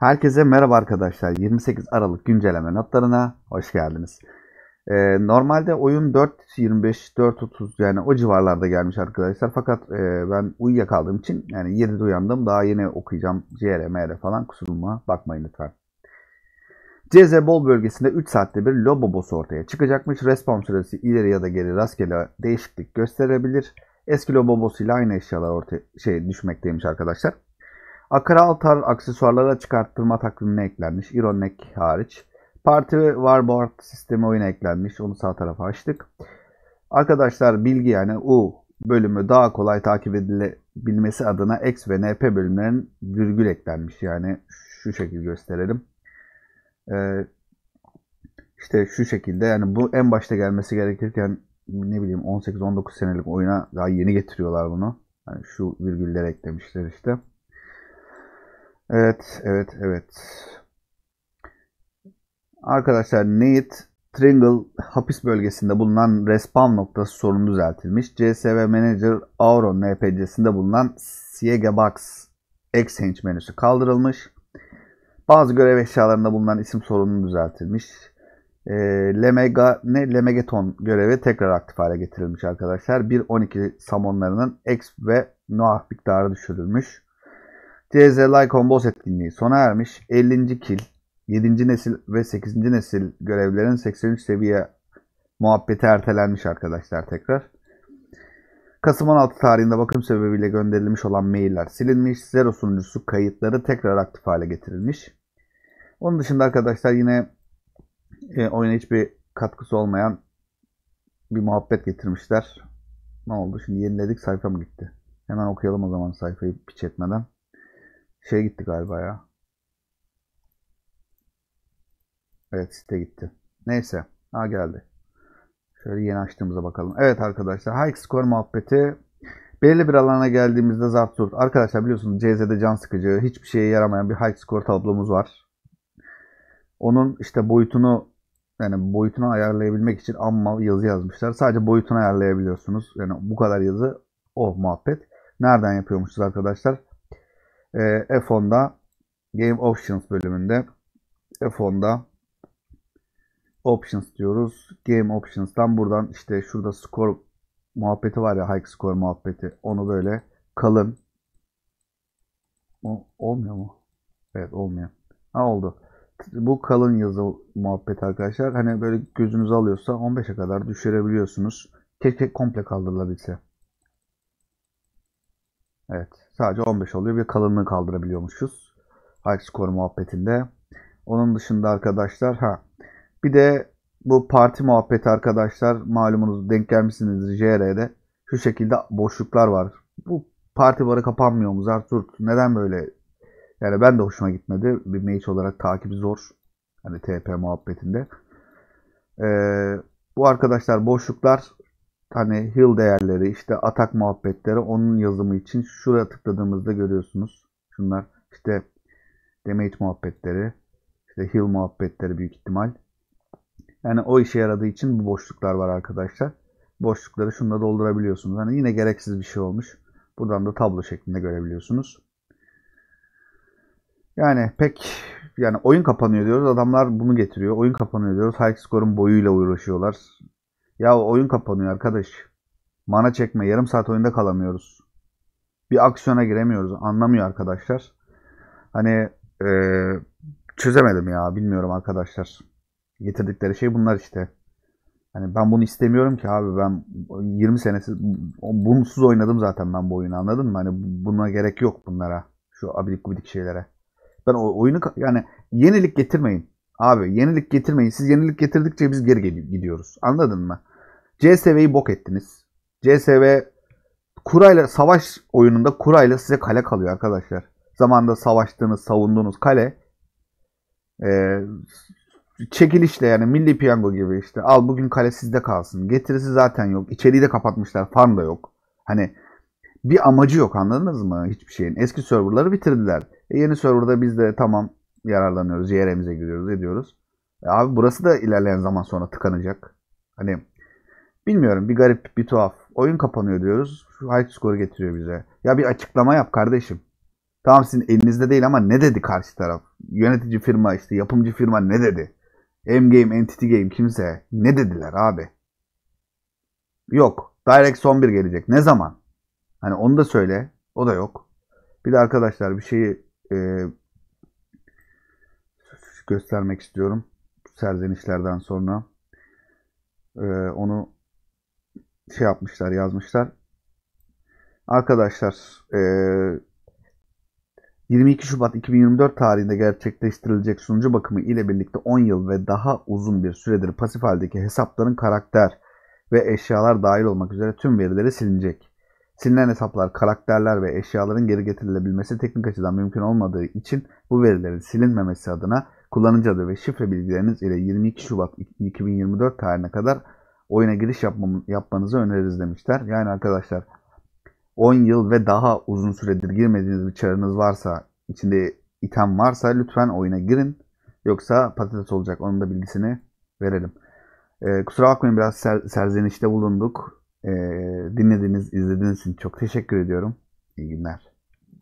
Herkese merhaba arkadaşlar. 28 Aralık güncelleme notlarına hoş geldiniz. Ee, normalde oyun 4.25, 4.30 yani o civarlarda gelmiş arkadaşlar. Fakat e, ben uyuyakaldığım için yani 7'de uyandım. Daha yeni okuyacağım. CR, MR falan kusuruma bakmayın lütfen. CZ Bol bölgesinde 3 saatte bir lobo boss ortaya çıkacakmış. Respawn süresi ileri ya da geri rastgele değişiklik gösterebilir. Eski lobo boss ile aynı eşyalar ortaya şey düşmekteymiş arkadaşlar. Akara altar aksesuarlara çıkarttırma takvimine eklenmiş. Iron Neck hariç. Parti ve Warboard sistemi oyuna eklenmiş. Onu sağ tarafa açtık. Arkadaşlar bilgi yani U bölümü daha kolay takip edilebilmesi adına X ve NP bölümlerin virgül eklenmiş. Yani şu şekilde gösterelim. Ee, işte şu şekilde yani bu en başta gelmesi gerekirken ne bileyim 18-19 senelik oyuna daha yeni getiriyorlar bunu. Yani şu virgülleri eklemişler işte. Evet, evet, evet. Arkadaşlar Nate Tringle hapis bölgesinde bulunan respawn noktası sorunu düzeltilmiş. CSV Manager Auron NPC'sinde bulunan Siege Box Exchange menüsü kaldırılmış. Bazı görev eşyalarında bulunan isim sorunu düzeltilmiş. E, Lemega ne Lemegeton görevi tekrar aktif hale getirilmiş arkadaşlar. 1.12 samonlarının X ve Noah miktarı düşürülmüş. CZ Like Combos etkinliği sona ermiş. 50. kil, 7. nesil ve 8. nesil görevlerin 83 seviye muhabbeti ertelenmiş arkadaşlar tekrar. Kasım 16 tarihinde bakım sebebiyle gönderilmiş olan mailler silinmiş. Zero sunucusu kayıtları tekrar aktif hale getirilmiş. Onun dışında arkadaşlar yine e, oyuna hiçbir katkısı olmayan bir muhabbet getirmişler. Ne oldu? Şimdi yeniledik sayfa mı gitti? Hemen okuyalım o zaman sayfayı piç etmeden. Şey gitti galiba ya. Evet site gitti. Neyse. Ha geldi. Şöyle yeni açtığımıza bakalım. Evet arkadaşlar high score muhabbeti belli bir alana geldiğimizde zart zurt. Arkadaşlar biliyorsunuz CZ'de can sıkıcı hiçbir şeye yaramayan bir high score tablomuz var. Onun işte boyutunu yani boyutunu ayarlayabilmek için amma yazı yazmışlar. Sadece boyutunu ayarlayabiliyorsunuz. Yani bu kadar yazı o oh, muhabbet. Nereden yapıyormuşuz arkadaşlar? E, ee, F10'da Game Options bölümünde F10'da Options diyoruz. Game Options'tan buradan işte şurada skor muhabbeti var ya high score muhabbeti. Onu böyle kalın. O, olmuyor mu? Evet olmuyor. Ha oldu. Bu kalın yazı muhabbet arkadaşlar. Hani böyle gözünüz alıyorsa 15'e kadar düşürebiliyorsunuz. Keşke komple kaldırılabilse. Evet. Sadece 15 oluyor ve kalınlığı kaldırabiliyormuşuz. High score muhabbetinde. Onun dışında arkadaşlar ha. Bir de bu parti muhabbeti arkadaşlar malumunuz denk gelmişsiniz JR'de. Şu şekilde boşluklar var. Bu parti barı kapanmıyor mu Zarturt? Neden böyle? Yani ben de hoşuma gitmedi. Bir mage olarak takibi zor. Hani TP muhabbetinde. Ee, bu arkadaşlar boşluklar hani hill değerleri, işte atak muhabbetleri onun yazımı için şuraya tıkladığımızda görüyorsunuz. Şunlar işte damage muhabbetleri, işte hill muhabbetleri büyük ihtimal. Yani o işe yaradığı için bu boşluklar var arkadaşlar. Boşlukları şunda doldurabiliyorsunuz. Hani yine gereksiz bir şey olmuş. Buradan da tablo şeklinde görebiliyorsunuz. Yani pek yani oyun kapanıyor diyoruz. Adamlar bunu getiriyor. Oyun kapanıyor diyoruz. High score'un boyuyla uğraşıyorlar. Ya oyun kapanıyor arkadaş. Mana çekme. Yarım saat oyunda kalamıyoruz. Bir aksiyona giremiyoruz. Anlamıyor arkadaşlar. Hani e, çözemedim ya. Bilmiyorum arkadaşlar. Getirdikleri şey bunlar işte. Hani ben bunu istemiyorum ki abi ben 20 senesiz bunsuz oynadım zaten ben bu oyunu anladın mı? Hani buna gerek yok bunlara. Şu abidik gubidik şeylere. Ben o oyunu yani yenilik getirmeyin. Abi yenilik getirmeyin. Siz yenilik getirdikçe biz geri gidiyoruz. Anladın mı? CSV'yi bok ettiniz. CSV kurayla savaş oyununda kurayla size kale kalıyor arkadaşlar. Zamanda savaştığınız, savunduğunuz kale e, çekilişle yani milli piyango gibi işte al bugün kale sizde kalsın. Getirisi zaten yok. İçeriği de kapatmışlar. Farm da yok. Hani bir amacı yok anladınız mı hiçbir şeyin. Eski serverları bitirdiler. E yeni serverda biz de tamam yararlanıyoruz. Yerimize giriyoruz ediyoruz. E abi burası da ilerleyen zaman sonra tıkanacak. Hani Bilmiyorum bir garip bir tuhaf. Oyun kapanıyor diyoruz. Şu high score getiriyor bize. Ya bir açıklama yap kardeşim. Tamam sizin elinizde değil ama ne dedi karşı taraf? Yönetici firma işte yapımcı firma ne dedi? M Game, Entity Game kimse. Ne dediler abi? Yok. Direct son bir gelecek. Ne zaman? Hani onu da söyle. O da yok. Bir de arkadaşlar bir şeyi e, göstermek istiyorum. Serzenişlerden sonra. E, onu şey yapmışlar, yazmışlar. Arkadaşlar 22 e, Şubat 2024 tarihinde gerçekleştirilecek sunucu bakımı ile birlikte 10 yıl ve daha uzun bir süredir pasif haldeki hesapların karakter ve eşyalar dahil olmak üzere tüm verileri silinecek. Silinen hesaplar, karakterler ve eşyaların geri getirilebilmesi teknik açıdan mümkün olmadığı için bu verilerin silinmemesi adına kullanıcı adı ve şifre bilgileriniz ile 22 Şubat 2024 tarihine kadar oyuna giriş yapmam, yapmanızı öneririz demişler. Yani arkadaşlar 10 yıl ve daha uzun süredir girmediğiniz bir çarınız varsa, içinde item varsa lütfen oyuna girin. Yoksa patates olacak. Onun da bilgisini verelim. Ee, kusura bakmayın biraz ser, serzenişte bulunduk. Ee, dinlediğiniz, izlediğiniz için çok teşekkür ediyorum. İyi günler.